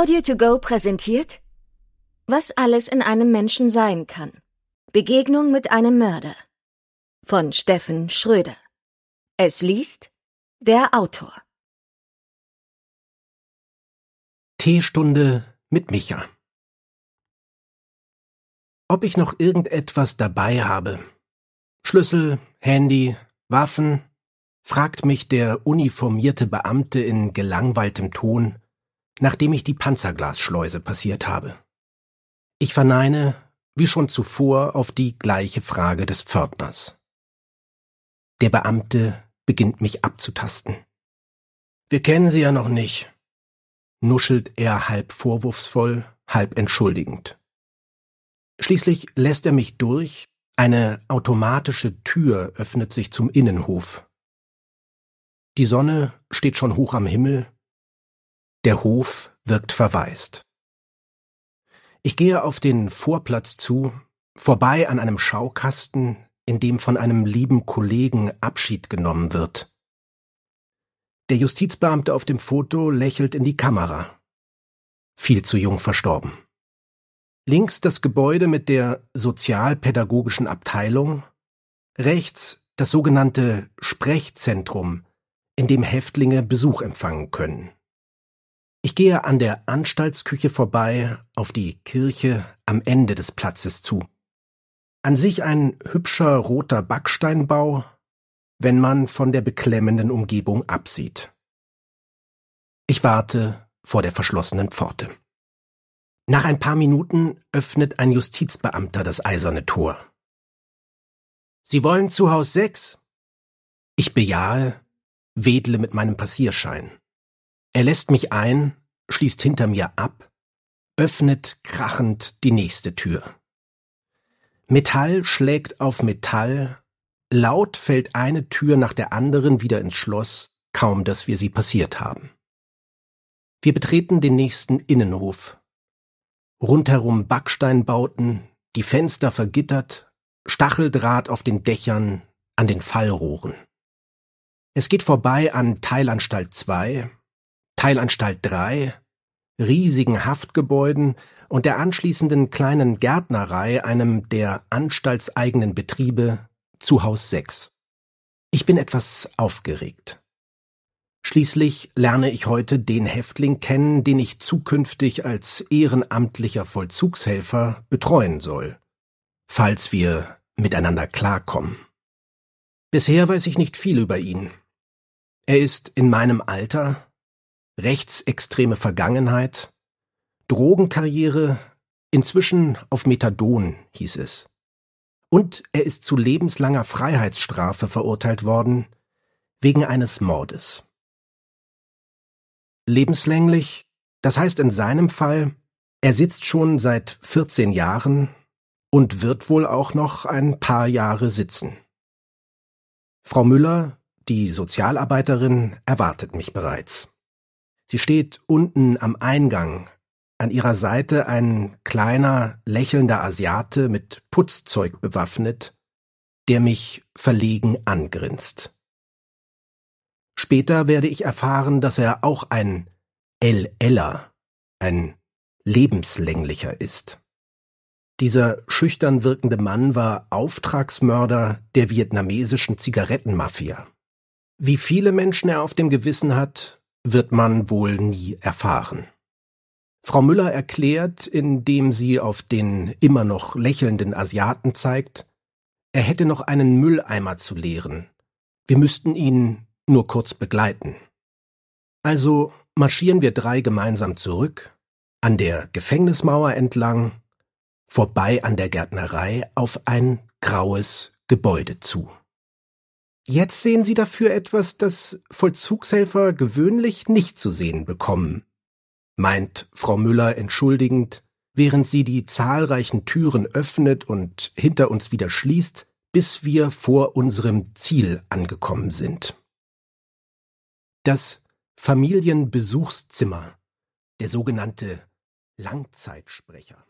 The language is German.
Audio 2 go präsentiert Was alles in einem Menschen sein kann. Begegnung mit einem Mörder. Von Steffen Schröder. Es liest der Autor. Teestunde mit Micha. Ob ich noch irgendetwas dabei habe. Schlüssel, Handy, Waffen, fragt mich der uniformierte Beamte in gelangweiltem Ton, nachdem ich die Panzerglasschleuse passiert habe. Ich verneine, wie schon zuvor, auf die gleiche Frage des Pförtners. Der Beamte beginnt mich abzutasten. Wir kennen Sie ja noch nicht, nuschelt er halb vorwurfsvoll, halb entschuldigend. Schließlich lässt er mich durch, eine automatische Tür öffnet sich zum Innenhof. Die Sonne steht schon hoch am Himmel, der Hof wirkt verwaist. Ich gehe auf den Vorplatz zu, vorbei an einem Schaukasten, in dem von einem lieben Kollegen Abschied genommen wird. Der Justizbeamte auf dem Foto lächelt in die Kamera. Viel zu jung verstorben. Links das Gebäude mit der sozialpädagogischen Abteilung, rechts das sogenannte Sprechzentrum, in dem Häftlinge Besuch empfangen können. Ich gehe an der Anstaltsküche vorbei auf die Kirche am Ende des Platzes zu. An sich ein hübscher roter Backsteinbau, wenn man von der beklemmenden Umgebung absieht. Ich warte vor der verschlossenen Pforte. Nach ein paar Minuten öffnet ein Justizbeamter das eiserne Tor. Sie wollen zu Haus 6? Ich bejahe, wedle mit meinem Passierschein. Er lässt mich ein schließt hinter mir ab, öffnet krachend die nächste Tür. Metall schlägt auf Metall, laut fällt eine Tür nach der anderen wieder ins Schloss, kaum dass wir sie passiert haben. Wir betreten den nächsten Innenhof. Rundherum Backsteinbauten, die Fenster vergittert, Stacheldraht auf den Dächern, an den Fallrohren. Es geht vorbei an Teilanstalt 2, Teilanstalt 3, riesigen Haftgebäuden und der anschließenden kleinen Gärtnerei, einem der anstaltseigenen Betriebe, zu Haus 6. Ich bin etwas aufgeregt. Schließlich lerne ich heute den Häftling kennen, den ich zukünftig als ehrenamtlicher Vollzugshelfer betreuen soll, falls wir miteinander klarkommen. Bisher weiß ich nicht viel über ihn. Er ist in meinem Alter, rechtsextreme Vergangenheit, Drogenkarriere, inzwischen auf Methadon hieß es. Und er ist zu lebenslanger Freiheitsstrafe verurteilt worden wegen eines Mordes. Lebenslänglich, das heißt in seinem Fall, er sitzt schon seit 14 Jahren und wird wohl auch noch ein paar Jahre sitzen. Frau Müller, die Sozialarbeiterin, erwartet mich bereits. Sie steht unten am Eingang, an ihrer Seite ein kleiner, lächelnder Asiate mit Putzzeug bewaffnet, der mich verlegen angrinst. Später werde ich erfahren, dass er auch ein LLer, ein lebenslänglicher ist. Dieser schüchtern wirkende Mann war Auftragsmörder der vietnamesischen Zigarettenmafia. Wie viele Menschen er auf dem Gewissen hat, wird man wohl nie erfahren. Frau Müller erklärt, indem sie auf den immer noch lächelnden Asiaten zeigt, er hätte noch einen Mülleimer zu leeren. Wir müssten ihn nur kurz begleiten. Also marschieren wir drei gemeinsam zurück, an der Gefängnismauer entlang, vorbei an der Gärtnerei auf ein graues Gebäude zu. Jetzt sehen Sie dafür etwas, das Vollzugshelfer gewöhnlich nicht zu sehen bekommen, meint Frau Müller entschuldigend, während sie die zahlreichen Türen öffnet und hinter uns wieder schließt, bis wir vor unserem Ziel angekommen sind. Das Familienbesuchszimmer, der sogenannte Langzeitsprecher.